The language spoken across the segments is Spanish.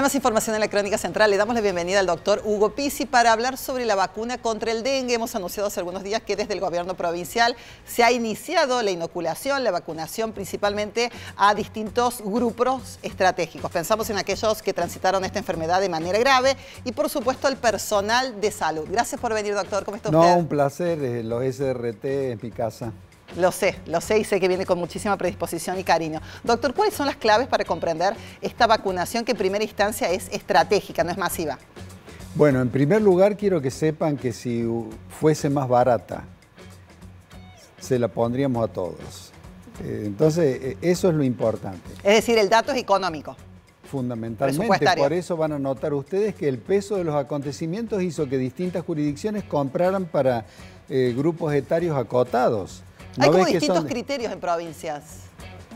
más información en la Crónica Central. Le damos la bienvenida al doctor Hugo Pisi para hablar sobre la vacuna contra el dengue. Hemos anunciado hace algunos días que desde el gobierno provincial se ha iniciado la inoculación, la vacunación principalmente a distintos grupos estratégicos. Pensamos en aquellos que transitaron esta enfermedad de manera grave y, por supuesto, al personal de salud. Gracias por venir, doctor. ¿Cómo está usted? No, un placer. Eh, los SRT en mi casa. Lo sé, lo sé y sé que viene con muchísima predisposición y cariño. Doctor, ¿cuáles son las claves para comprender esta vacunación que en primera instancia es estratégica, no es masiva? Bueno, en primer lugar quiero que sepan que si fuese más barata, se la pondríamos a todos. Eh, entonces, e, eso es lo importante. Es decir, el dato es económico. Fundamentalmente, por eso van a notar ustedes que el peso de los acontecimientos hizo que distintas jurisdicciones compraran para eh, grupos etarios acotados. Hay como distintos criterios en provincias.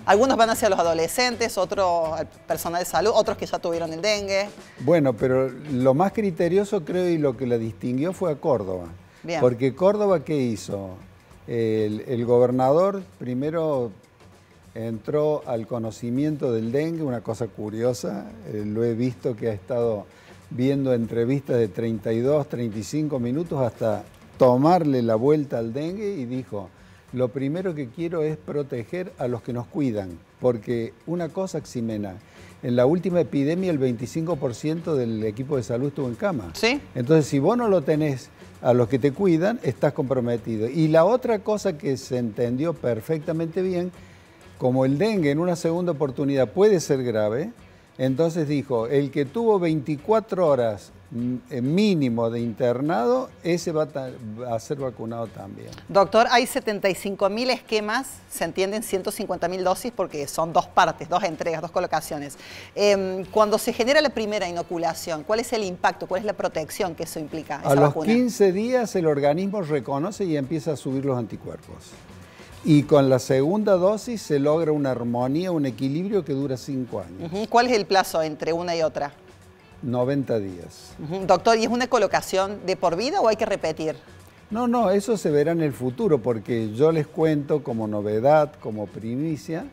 Algunos van hacia los adolescentes, otros al personal de salud, otros que ya tuvieron el dengue. Bueno, pero lo más criterioso creo y lo que la distinguió fue a Córdoba. Porque Córdoba, ¿qué hizo? El, gobernador primero entró al conocimiento del dengue, una cosa curiosa, eh, lo he visto que ha estado viendo entrevistas de 32, 35 minutos hasta tomarle la vuelta al dengue y dijo, lo primero que quiero es proteger a los que nos cuidan, porque una cosa, Ximena, en la última epidemia el 25% del equipo de salud estuvo en cama. Sí. Entonces, si vos no lo tenés a los que te cuidan, estás comprometido. Y la otra cosa que se entendió perfectamente bien, como el dengue en una segunda oportunidad puede ser grave, entonces dijo, el que tuvo 24 horas mm, eh, mínimo de internado, ese va a, ser vacunado también. Doctor, hay 75 mil esquemas, se entienden 150 mil dosis porque son dos partes, dos entregas, dos colocaciones. Em, cuando se genera la primera inoculación, ¿cuál es el impacto, cuál es la protección que eso implica? Esa a los 15 días el organismo reconoce y empieza a subir los anticuerpos. Y con la segunda dosis se logra una armonía, un equilibrio que dura cinco años. ¿Cuál es el plazo entre una y otra? 90 días. Doctor, ¿y es una colocación de por vida o hay que repetir? No, no, eso se verá en el futuro, porque yo les cuento como novedad, como primicia,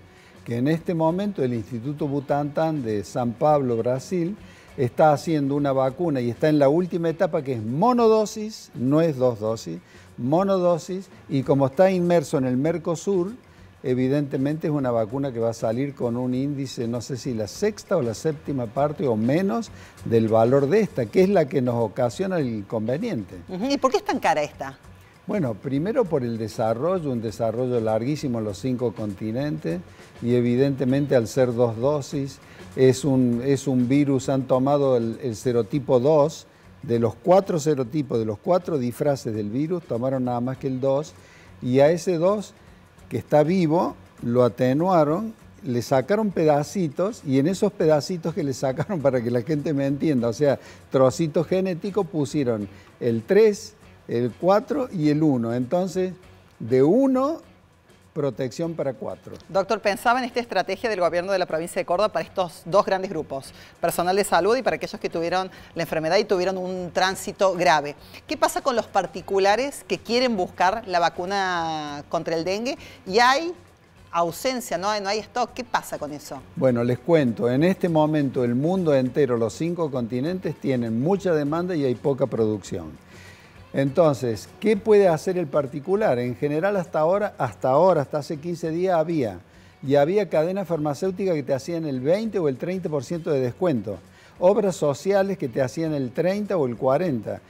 que en este momento el Instituto Butantan de San Pablo, Brasil, está haciendo una vacuna y está en la última etapa que es monodosis, no es dos dosis, monodosis y como está inmerso en el Mercosur, evidentemente es una vacuna que va a salir con un índice, no sé si la sexta o la séptima parte o menos del valor de esta, que es la que nos ocasiona el inconveniente. ¿Y por qué es tan cara esta? Bueno, primero por el desarrollo, un desarrollo larguísimo en los cinco continentes y evidentemente al ser dos dosis, es un, es un virus, han tomado el, el serotipo 2, de los cuatro serotipos, de los cuatro disfraces del virus, tomaron nada más que el 2 y a ese 2 que está vivo lo atenuaron, le sacaron pedacitos y en esos pedacitos que le sacaron para que la gente me entienda, o sea, trocitos genéticos pusieron el 3, el 4 y el 1. Entonces, de 1 protección para cuatro. Doctor, pensaba en esta estrategia del gobierno de la provincia de Córdoba para estos dos grandes grupos, personal de salud y para aquellos que tuvieron la enfermedad y tuvieron un tránsito grave. ¿Qué pasa con los particulares que quieren buscar la vacuna contra el dengue y hay ausencia, no hay, no stock? ¿Qué pasa con eso? Bueno, les cuento, en este momento el mundo entero, los cinco continentes, tienen mucha demanda y hay poca producción. Entonces, ¿qué puede hacer el particular? En general hasta ahora, hasta ahora, hasta hace 15 días había. Y había cadenas farmacéuticas que te hacían el 20 o el 30% de descuento. Obras sociales que te hacían el 30 o el 40.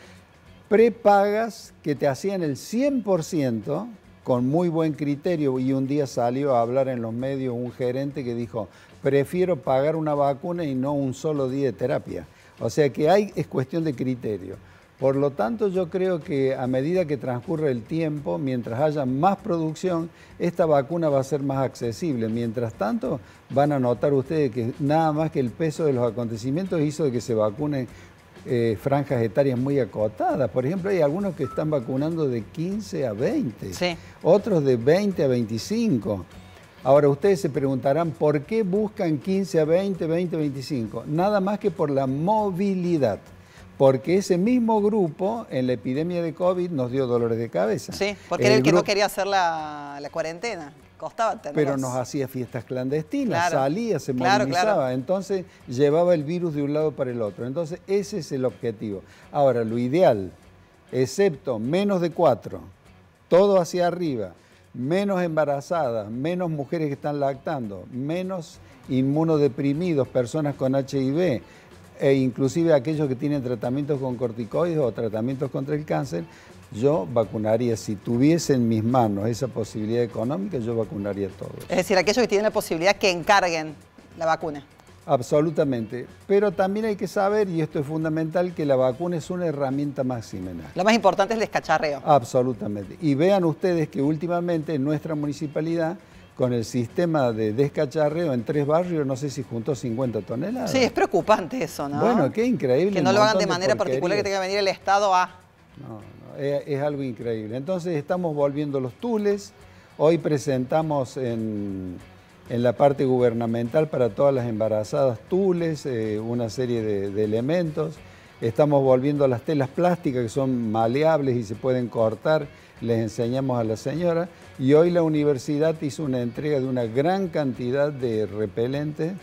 Prepagas que te hacían el 100% con muy buen criterio y un día salió a hablar en los medios un gerente que dijo, prefiero pagar una vacuna y no un solo día de terapia. O sea que hay, es cuestión de criterio. Por lo tanto, yo creo que a medida que transcurre el tiempo, mientras haya más producción, esta vacuna va a ser más accesible. Mientras tanto, van a notar ustedes que nada más que el peso de los acontecimientos hizo de que se vacunen eh, franjas etarias muy acotadas. Por ejemplo, hay algunos que están vacunando de 15 a 20, otros de 20 a 25. Ahora ustedes se preguntarán por qué buscan 15 a 20, 20 a 25. Nada más que por la movilidad porque ese mismo grupo en la epidemia de COVID nos dio dolores de cabeza. Sí, porque era el que no quería hacer la, cuarentena, costaba tener. Pero nos hacía fiestas clandestinas, salía, se movilizaba, entonces llevaba el virus de un lado para el otro. Entonces ese es el objetivo. Ahora, lo ideal, excepto menos de cuatro, todo hacia arriba, menos embarazadas, menos mujeres que están lactando, menos inmunodeprimidos, personas con HIV, e inclusive aquellos que tienen tratamientos con corticoides o tratamientos contra el cáncer, yo vacunaría, si tuviese en mis manos esa posibilidad económica, yo vacunaría a todos. Es decir, aquellos que tienen la posibilidad que encarguen la vacuna. Absolutamente, pero también hay que saber, y esto es fundamental, que la vacuna es una herramienta más Lo más importante es el descacharreo. Absolutamente. Y vean ustedes que últimamente en nuestra municipalidad con el sistema de descacharreo en tres barrios, no sé si juntó 50 toneladas. Sí, es preocupante eso, ¿no? Bueno, qué increíble. Que no lo hagan de manera particular, que tenga que venir el Estado a... No, e, es, algo increíble. Entonces estamos volviendo los tules. Hoy presentamos en, la parte gubernamental para todas las embarazadas tules, eh, una serie de elementos. Estamos volviendo a las telas plásticas que son maleables y se pueden cortar, les enseñamos a la señora. Y hoy la universidad hizo una entrega de una gran cantidad de repelentes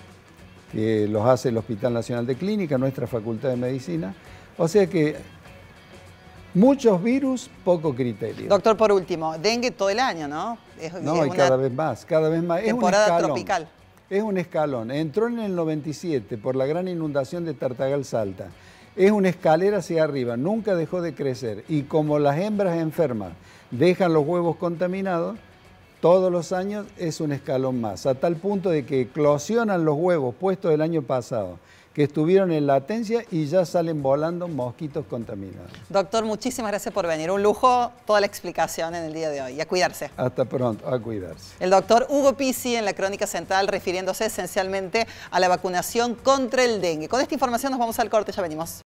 que los hace el Hospital Nacional de Clínica, nuestra Facultad de Medicina. O sea que muchos virus, poco criterio. Doctor, por último, dengue todo el año, ¿no? no, y cada vez más, cada vez más. Temporada tropical. Es un escalón. Entró en el 97 por la gran inundación de Tartagal Salta. Es una escalera hacia arriba, nunca dejó de crecer. Y como las hembras enfermas dejan los huevos contaminados, todos los años es un escalón más, a tal punto de que eclosionan los huevos puestos el año pasado, que estuvieron en latencia y ya salen volando mosquitos contaminados. Doctor, muchísimas gracias por venir. Un lujo toda la explicación en el día de hoy. Y a cuidarse. Hasta pronto, a cuidarse. El doctor Hugo Pisi en la Crónica Central refiriéndose esencialmente a la vacunación contra el dengue. Con esta información nos vamos al corte, ya venimos.